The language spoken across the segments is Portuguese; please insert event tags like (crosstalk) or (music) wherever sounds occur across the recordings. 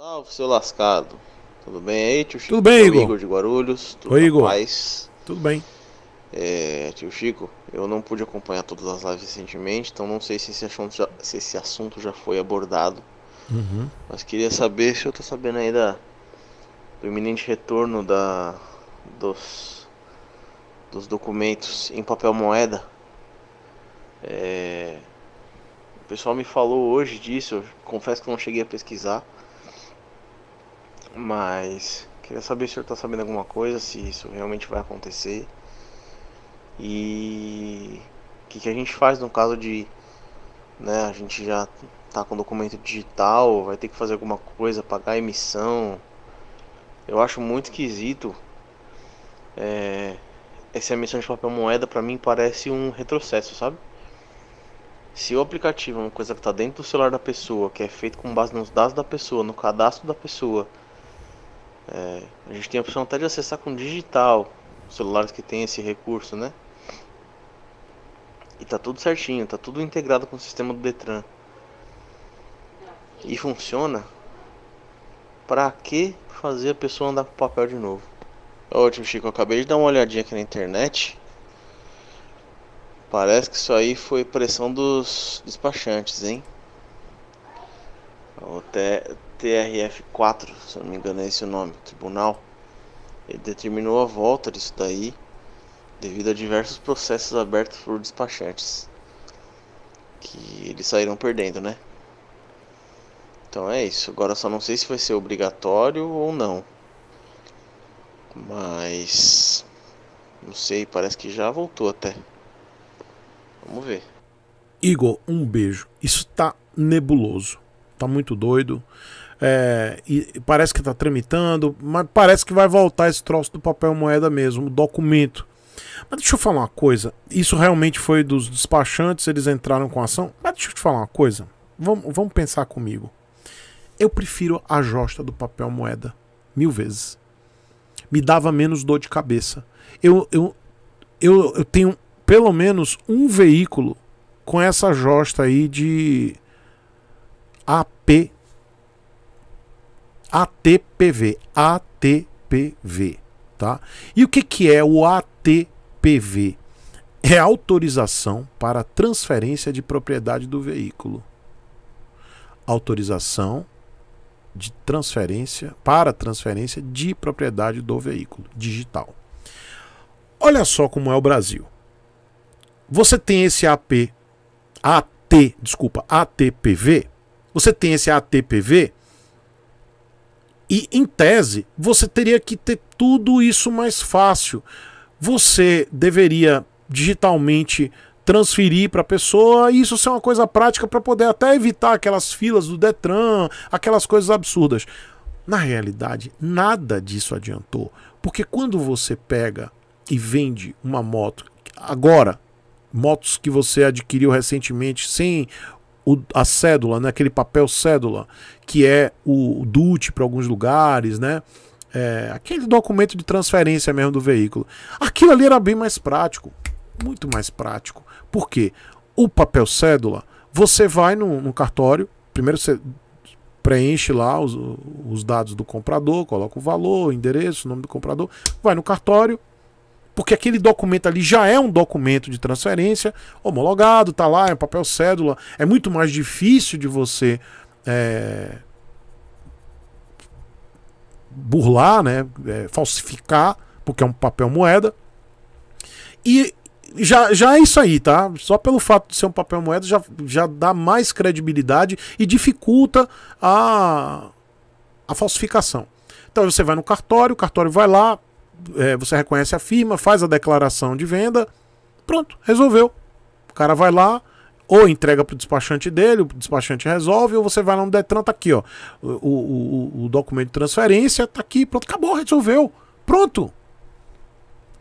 Salve, seu lascado. Tudo bem aí, tio Chico? Tudo bem, Igor? Igor de Guarulhos. Tudo Oi, Igor. Paz. Tudo bem. É, tio Chico, eu não pude acompanhar todas as lives recentemente, então não sei se esse assunto já, se esse assunto já foi abordado. Uhum. Mas queria saber se eu tô sabendo aí da, do iminente retorno da, dos, dos documentos em papel moeda. É, o pessoal me falou hoje disso, eu confesso que não cheguei a pesquisar. Mas queria saber se o senhor está sabendo alguma coisa, se isso realmente vai acontecer. E o que, que, a gente faz no caso de. Né, a gente já tá com documento digital, vai ter que fazer alguma coisa, pagar a emissão. Eu acho muito esquisito. É, essa emissão de papel moeda para mim parece um retrocesso, sabe? Se o aplicativo é uma coisa que está dentro do celular da pessoa, que é feito com base nos dados da pessoa, no cadastro da pessoa, é, a gente tem a opção até de acessar com digital, celulares que tem esse recurso, né? E tá tudo certinho, tá tudo integrado com o sistema do Detran. E funciona. Pra que fazer a pessoa andar com papel de novo? Ótimo, Chico, eu acabei de dar uma olhadinha aqui na internet. Parece que isso aí foi pressão dos despachantes, hein? Até TRF4, se não me engano é esse o nome, tribunal, ele determinou a volta disso daí devido a diversos processos abertos por despachantes que eles saíram perdendo, né? Então é isso. Agora só não sei se vai ser obrigatório ou não. Mas não sei, parece que já voltou até. Vamos ver. Igor, um beijo. Isso tá nebuloso. Tá muito doido. É, e parece que está tramitando, mas parece que vai voltar esse troço do papel moeda mesmo, o documento. Mas deixa eu falar uma coisa. Isso realmente foi dos despachantes, eles entraram com ação. Mas deixa eu te falar uma coisa. Vamos, vamos pensar comigo. Eu prefiro a josta do papel moeda mil vezes. Me dava menos dor de cabeça. Eu, eu, eu, eu tenho pelo menos um veículo com essa josta aí de AP ATPV. ATPV. Tá? E o que, que é o ATPV? É autorização para transferência de propriedade do veículo. Autorização de transferência para transferência de propriedade do veículo digital. Olha só como é o Brasil. Você tem esse AP, AT, desculpa, ATPV. Você tem esse ATPV e em tese, você teria que ter tudo isso mais fácil. Você deveria digitalmente transferir para a pessoa, e isso ser uma coisa prática para poder até evitar aquelas filas do Detran, aquelas coisas absurdas. Na realidade, nada disso adiantou, porque quando você pega e vende uma moto agora, motos que você adquiriu recentemente sem o, a cédula, né? aquele papel cédula, que é o, o DUT para alguns lugares, né? É, aquele documento de transferência mesmo do veículo. Aquilo ali era bem mais prático, muito mais prático. Por quê? O papel cédula, você vai no, no cartório, primeiro você preenche lá os, os dados do comprador, coloca o valor, o endereço, o nome do comprador, vai no cartório, porque aquele documento ali já é um documento de transferência homologado, tá lá, é um papel cédula. É muito mais difícil de você é, burlar, né, é, falsificar, porque é um papel moeda. E já, já é isso aí, tá? Só pelo fato de ser um papel moeda já, já dá mais credibilidade e dificulta a, a falsificação. Então você vai no cartório, o cartório vai lá, é, você reconhece a firma, faz a declaração de venda, pronto, resolveu. O cara vai lá, ou entrega para o despachante dele, o despachante resolve, ou você vai lá no Detran, tá aqui, ó. O, o, o, documento de transferência tá aqui, pronto, acabou, resolveu. Pronto.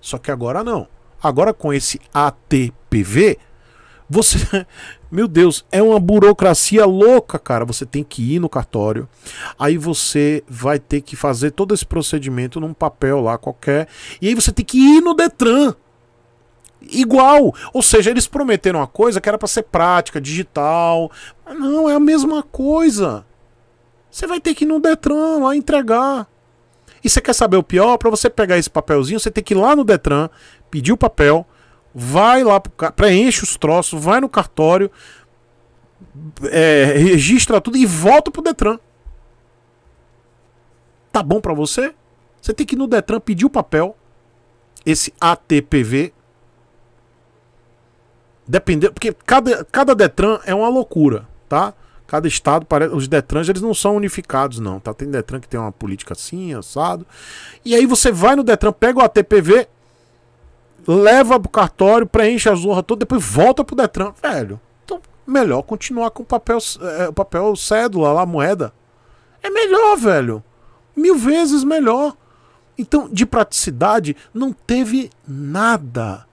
Só que agora não. Agora com esse ATPV, você. (laughs) Meu Deus, é uma burocracia louca, cara. Você tem que ir no cartório. Aí você vai ter que fazer todo esse procedimento num papel lá qualquer. E aí você tem que ir no Detran. Igual. Ou seja, eles prometeram uma coisa que era para ser prática, digital. Mas não, é a mesma coisa. Você vai ter que ir no Detran lá entregar. E você quer saber o pior? Para você pegar esse papelzinho, você tem que ir lá no Detran, pedir o papel vai lá, pro, preenche os troços, vai no cartório, é, registra tudo e volta pro Detran. Tá bom para você? Você tem que ir no Detran pedir o papel, esse ATPV. Depender, porque cada, cada Detran é uma loucura, tá? Cada estado Os Detrans eles não são unificados, não. Tá? Tem Detran que tem uma política assim, assado. E aí você vai no Detran, pega o ATPV, leva pro cartório, preenche a zorra toda, depois volta pro Detran. Velho, então melhor continuar com o papel, é, o papel cédula lá, moeda. É melhor, velho. Mil vezes melhor. Então, de praticidade, não teve nada.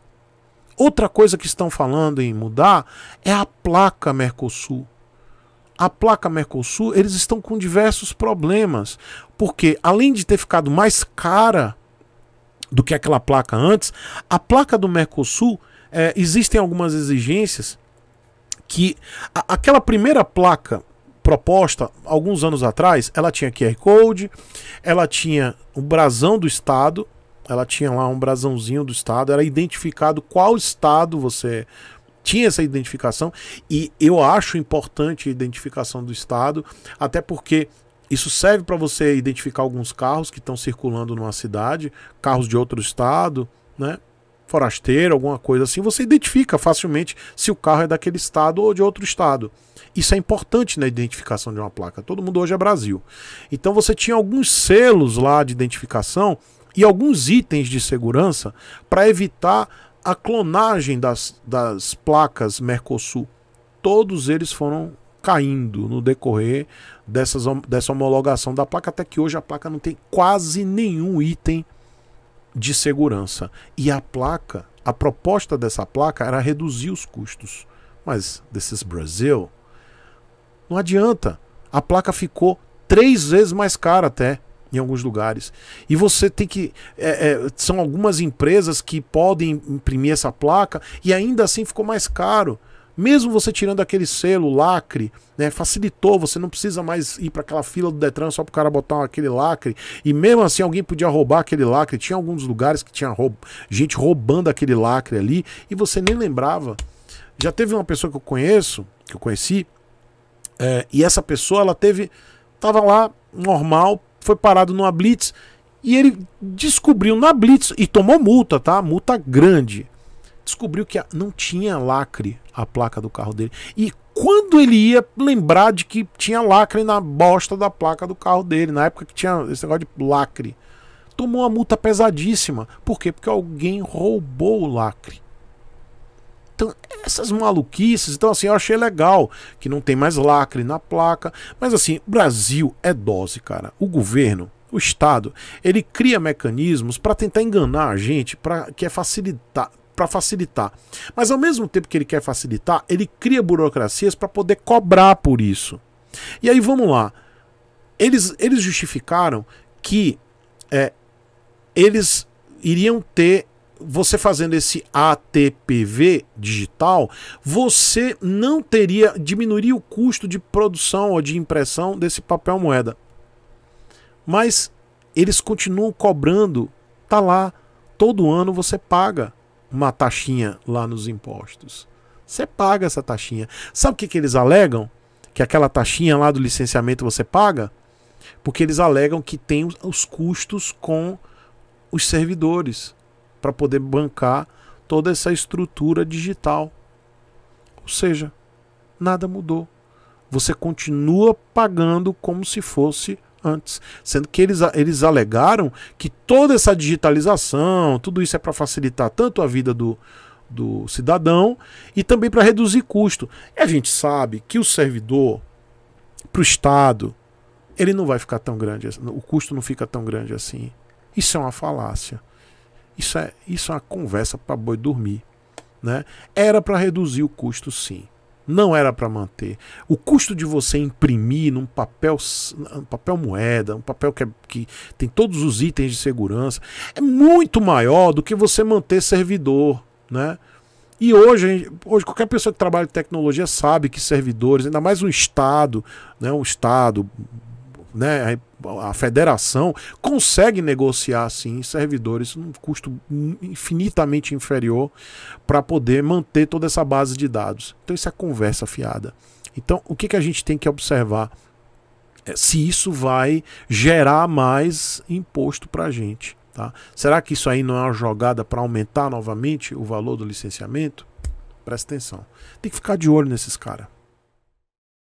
Outra coisa que estão falando em mudar é a placa Mercosul. A placa Mercosul, eles estão com diversos problemas, porque além de ter ficado mais cara, do que aquela placa antes, a placa do Mercosul é, existem algumas exigências que a, aquela primeira placa proposta alguns anos atrás, ela tinha QR Code, ela tinha o um brasão do estado, ela tinha lá um brasãozinho do estado, era identificado qual estado você tinha essa identificação e eu acho importante a identificação do estado, até porque isso serve para você identificar alguns carros que estão circulando numa cidade, carros de outro estado, né? Forasteiro, alguma coisa assim, você identifica facilmente se o carro é daquele estado ou de outro estado. Isso é importante na identificação de uma placa. Todo mundo hoje é Brasil. Então você tinha alguns selos lá de identificação e alguns itens de segurança para evitar a clonagem das, das placas Mercosul. Todos eles foram caindo no decorrer dessas, dessa homologação da placa, até que hoje a placa não tem quase nenhum item de segurança. E a placa, a proposta dessa placa era reduzir os custos. Mas desses Brasil, não adianta. A placa ficou três vezes mais cara até em alguns lugares. E você tem que. É, é, são algumas empresas que podem imprimir essa placa e ainda assim ficou mais caro mesmo você tirando aquele selo, lacre, né, facilitou, você não precisa mais ir para aquela fila do Detran só para o cara botar aquele lacre. E mesmo assim, alguém podia roubar aquele lacre. Tinha alguns lugares que tinha gente roubando aquele lacre ali e você nem lembrava. Já teve uma pessoa que eu conheço, que eu conheci, é, e essa pessoa, ela teve. Tava lá, normal, foi parado numa blitz e ele descobriu na blitz e tomou multa, tá? Multa grande. Descobriu que não tinha lacre a placa do carro dele. E quando ele ia lembrar de que tinha lacre na bosta da placa do carro dele, na época que tinha esse negócio de lacre, tomou uma multa pesadíssima. Por quê? Porque alguém roubou o lacre. Então, essas maluquices, então assim, eu achei legal que não tem mais lacre na placa, mas assim, Brasil é dose, cara. O governo o Estado ele cria mecanismos para tentar enganar a gente, para que é facilitar, para facilitar. Mas ao mesmo tempo que ele quer facilitar, ele cria burocracias para poder cobrar por isso. E aí vamos lá. Eles, eles justificaram que é, eles iriam ter você fazendo esse ATPV digital, você não teria, diminuiria o custo de produção ou de impressão desse papel moeda. Mas eles continuam cobrando, tá lá, todo ano você paga uma taxinha lá nos impostos. Você paga essa taxinha. Sabe o que, que eles alegam? Que aquela taxinha lá do licenciamento você paga? Porque eles alegam que tem os custos com os servidores para poder bancar toda essa estrutura digital. Ou seja, nada mudou. Você continua pagando como se fosse antes, sendo que eles, eles alegaram que toda essa digitalização, tudo isso é para facilitar tanto a vida do, do cidadão e também para reduzir custo. E a gente sabe que o servidor, para o Estado, ele não vai ficar tão grande, assim, o custo não fica tão grande assim. Isso é uma falácia. Isso é, isso é uma conversa para boi dormir. Né? Era para reduzir o custo, sim não era para manter. O custo de você imprimir num papel, um papel moeda, um papel que, é, que tem todos os itens de segurança, é muito maior do que você manter servidor, né? E hoje, hoje qualquer pessoa que trabalha em tecnologia sabe que servidores, ainda mais um estado, né, um estado né, a federação consegue negociar sim servidores num custo infinitamente inferior para poder manter toda essa base de dados. Então isso é conversa fiada. Então o que, que a gente tem que observar é se isso vai gerar mais imposto para a gente. Tá? Será que isso aí não é uma jogada para aumentar novamente o valor do licenciamento? Presta atenção. Tem que ficar de olho nesses caras.